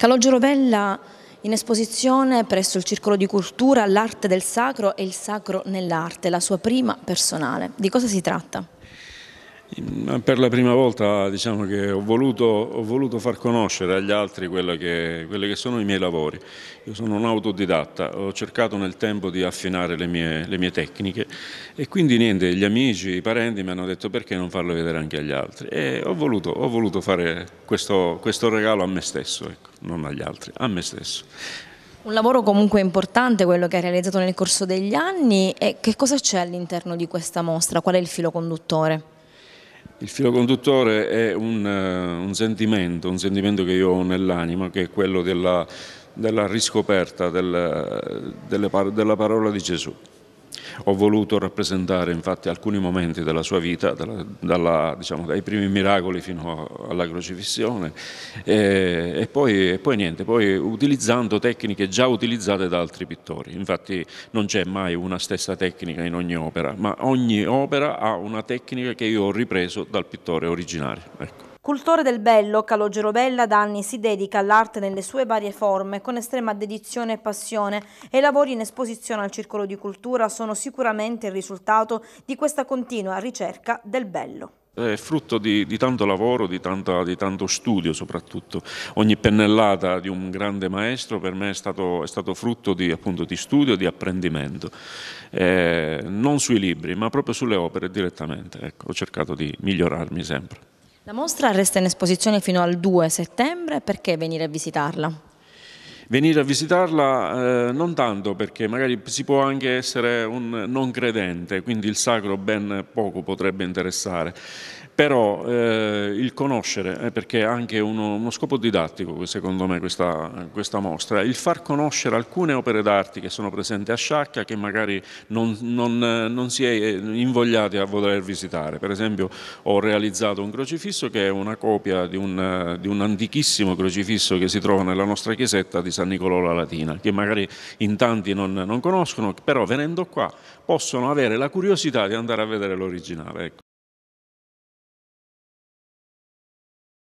Calogero Vella in esposizione presso il Circolo di Cultura L'arte del sacro e il sacro nell'arte, la sua prima personale. Di cosa si tratta? Per la prima volta diciamo che ho voluto, ho voluto far conoscere agli altri che, quelli che sono i miei lavori. Io sono un autodidatta, ho cercato nel tempo di affinare le mie, le mie tecniche e quindi niente, gli amici, i parenti mi hanno detto perché non farlo vedere anche agli altri. E ho voluto, ho voluto fare questo, questo, regalo a me stesso, ecco, non agli altri, a me stesso. Un lavoro comunque importante quello che hai realizzato nel corso degli anni e che cosa c'è all'interno di questa mostra? Qual è il filo conduttore? Il filo conduttore è un, eh, un sentimento, un sentimento che io ho nell'anima, che è quello della, della riscoperta del, eh, delle, della parola di Gesù. Ho voluto rappresentare infatti alcuni momenti della sua vita, dalla, dalla, diciamo, dai primi miracoli fino alla crocifissione e, e, poi, e, poi, niente, poi utilizzando tecniche già utilizzate da altri pittori. Infatti non c'è mai una stessa tecnica in ogni opera, ma ogni opera ha una tecnica che io ho ripreso dal pittore originario. Ecco. Cultore del bello, Calogero Bella da anni si dedica all'arte nelle sue varie forme, con estrema dedizione e passione, e i lavori in esposizione al Circolo di Cultura sono sicuramente il risultato di questa continua ricerca del bello. È frutto di, di tanto lavoro, di, tanta, di, tanto studio soprattutto. Ogni pennellata di un grande maestro per me è stato, è stato frutto di, appunto, di studio, di apprendimento. Eh, non sui libri, ma proprio sulle opere direttamente. Ecco, ho cercato di migliorarmi sempre. La mostra resta in esposizione fino al 2 settembre, perché venire a visitarla? venire a visitarla eh, non tanto perché magari si può anche essere un non credente, quindi il sacro ben poco potrebbe interessare, però eh, il conoscere, eh, perché è anche uno, uno, scopo didattico secondo me questa, questa, mostra, il far conoscere alcune opere d'arte che sono presenti a Sciacca che magari non, non, non si è invogliati a voler visitare. Per esempio ho realizzato un crocifisso che è una copia di un, di un antichissimo crocifisso che si trova nella nostra chiesetta di San San Nicolò la Latina, che magari in tanti non, non conoscono, però venendo qua possono avere la curiosità di andare a vedere l'originale. Ecco.